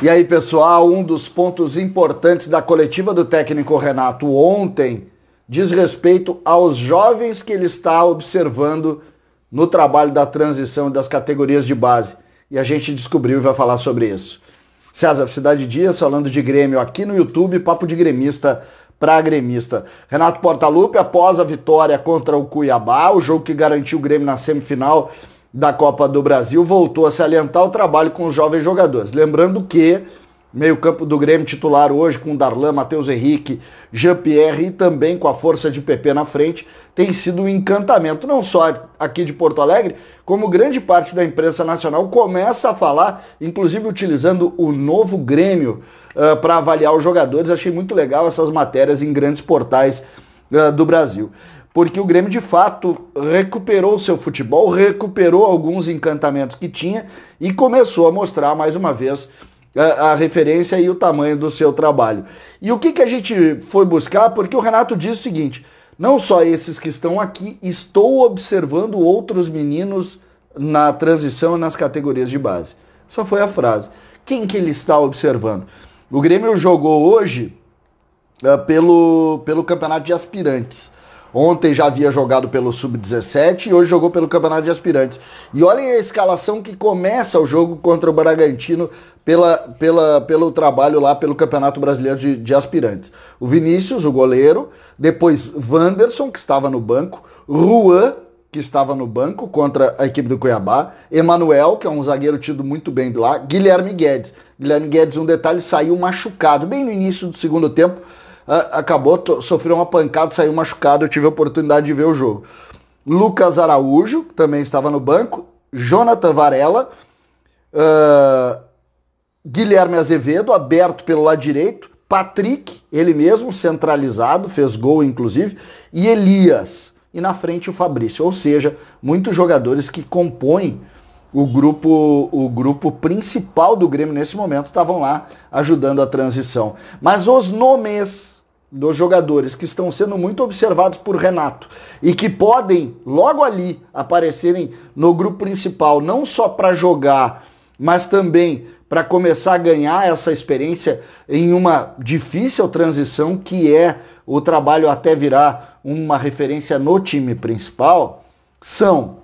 E aí, pessoal, um dos pontos importantes da coletiva do técnico Renato ontem diz respeito aos jovens que ele está observando no trabalho da transição das categorias de base. E a gente descobriu e vai falar sobre isso. César Cidade Dias falando de Grêmio aqui no YouTube, papo de gremista para gremista. Renato Portaluppi, após a vitória contra o Cuiabá, o jogo que garantiu o Grêmio na semifinal da Copa do Brasil voltou a salientar o trabalho com os jovens jogadores. Lembrando que meio-campo do Grêmio titular hoje com Darlan, Matheus Henrique, Jean-Pierre e também com a força de PP na frente, tem sido um encantamento não só aqui de Porto Alegre, como grande parte da imprensa nacional começa a falar, inclusive utilizando o novo Grêmio uh, ah, para avaliar os jogadores. Achei muito legal essas matérias em grandes portais uh, do Brasil porque o Grêmio de fato recuperou o seu futebol, recuperou alguns encantamentos que tinha e começou a mostrar mais uma vez a, a referência e o tamanho do seu trabalho. E o que, que a gente foi buscar? Porque o Renato diz o seguinte: não só esses que estão aqui, estou observando outros meninos na transição nas categorias de base. Só foi a frase. Quem que ele está observando? O Grêmio jogou hoje uh, pelo, pelo campeonato de aspirantes. Ontem já havia jogado pelo Sub-17 e hoje jogou pelo Campeonato de Aspirantes. E olhem a escalação que começa o jogo contra o Bragantino pela, pela, pelo trabalho lá pelo Campeonato Brasileiro de, de Aspirantes. O Vinícius, o goleiro, depois Wanderson, que estava no banco, Juan, que estava no banco contra a equipe do Cuiabá, Emanuel, que é um zagueiro tido muito bem lá, Guilherme Guedes. Guilherme Guedes, um detalhe, saiu machucado bem no início do segundo tempo ah, acabou, sofreu uma pancada, saiu machucado, eu tive a oportunidade de ver o jogo. Lucas Araújo, que também estava no banco, Jonathan Varela, uh, Guilherme Azevedo, aberto pelo lado direito, Patrick, ele mesmo, centralizado, fez gol inclusive, e Elias. E na frente o Fabrício. Ou seja, muitos jogadores que compõem o grupo, o grupo principal do Grêmio nesse momento estavam lá ajudando a transição. Mas os nomes dos jogadores que estão sendo muito observados por Renato e que podem logo ali aparecerem no grupo principal, não só para jogar, mas também para começar a ganhar essa experiência em uma difícil transição que é o trabalho até virar uma referência no time principal, são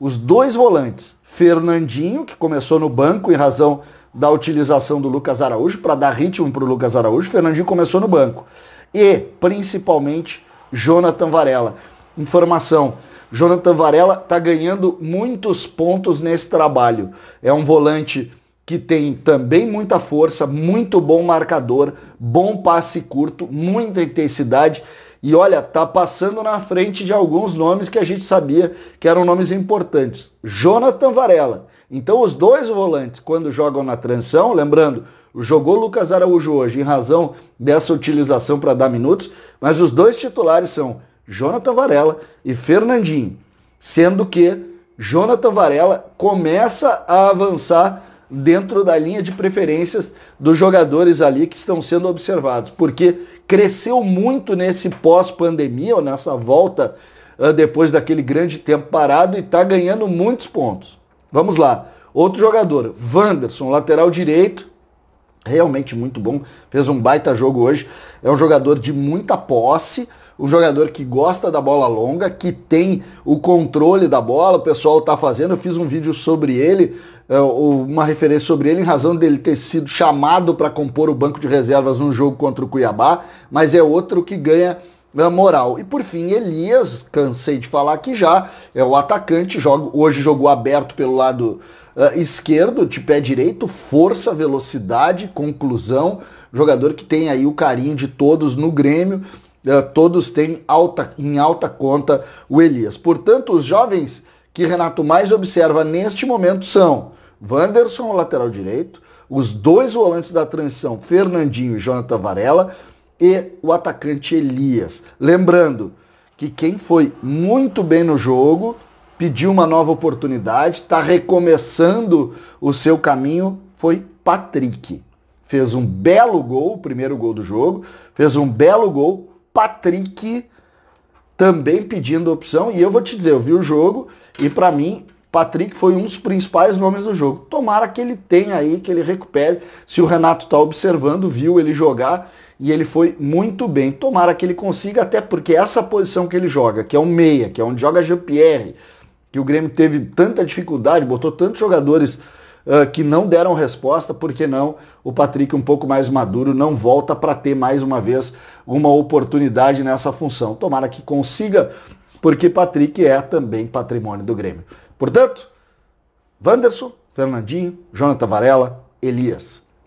os dois volantes, Fernandinho, que começou no banco em razão da utilização do Lucas Araújo para dar ritmo para o Lucas Araújo. Fernandinho começou no banco. E, principalmente, Jonathan Varela. Informação: Jonathan Varela está ganhando muitos pontos nesse trabalho. É um volante que tem também muita força, muito bom marcador, bom passe curto, muita intensidade. E olha, tá passando na frente de alguns nomes que a gente sabia que eram nomes importantes. Jonathan Varela, então os dois volantes, quando jogam na transição, lembrando, jogou Lucas Araújo hoje em razão dessa utilização para dar minutos, mas os dois titulares são Jonathan Varela e Fernandinho, sendo que Jonathan Varela começa a avançar dentro da linha de preferências dos jogadores ali que estão sendo observados, porque cresceu muito nesse pós-pandemia ou nessa volta ah, depois daquele grande tempo parado e está ganhando muitos pontos. Vamos lá. Outro jogador, Wanderson, lateral direito, realmente muito bom, fez um baita jogo hoje. É um jogador de muita posse, um jogador que gosta da bola longa, que tem o controle da bola, o pessoal tá fazendo. Eu fiz um vídeo sobre ele, é, uma referência sobre ele, em razão dele ter sido chamado para compor o banco de reservas num jogo contra o Cuiabá, mas é outro que ganha moral. E por fim, Elias, cansei de falar que já, é o atacante, joga, hoje jogou aberto pelo lado uh, esquerdo, de pé direito, força, velocidade, conclusão. Jogador que tem aí o carinho de todos no Grêmio, uh, todos têm alta, em alta conta o Elias. Portanto, os jovens que Renato mais observa neste momento são Wanderson, lateral direito, os dois volantes da transição, Fernandinho e Jonathan Varela e o atacante Elias. Lembrando que quem foi muito bem no jogo pediu uma nova oportunidade, está recomeçando o seu caminho, foi Patrick. Fez um belo gol, o primeiro gol do jogo, fez um belo gol, Patrick também pedindo opção, e eu vou te dizer, eu vi o jogo e para mim Patrick foi um dos principais nomes do jogo. Tomara que ele tenha aí, que ele recupere. Se o Renato está observando, viu ele jogar e ele foi muito bem. Tomara que ele consiga, até porque essa posição que ele joga, que é o um meia, que é onde joga Jean-Pierre, que o Grêmio teve tanta dificuldade, botou tantos jogadores uh, que não deram resposta, porque não o Patrick, um pouco mais maduro, não volta para ter mais uma vez uma oportunidade nessa função. Tomara que consiga, porque Patrick é também patrimônio do Grêmio. Portanto, Wanderson, Fernandinho, Jonathan Varela, Elias.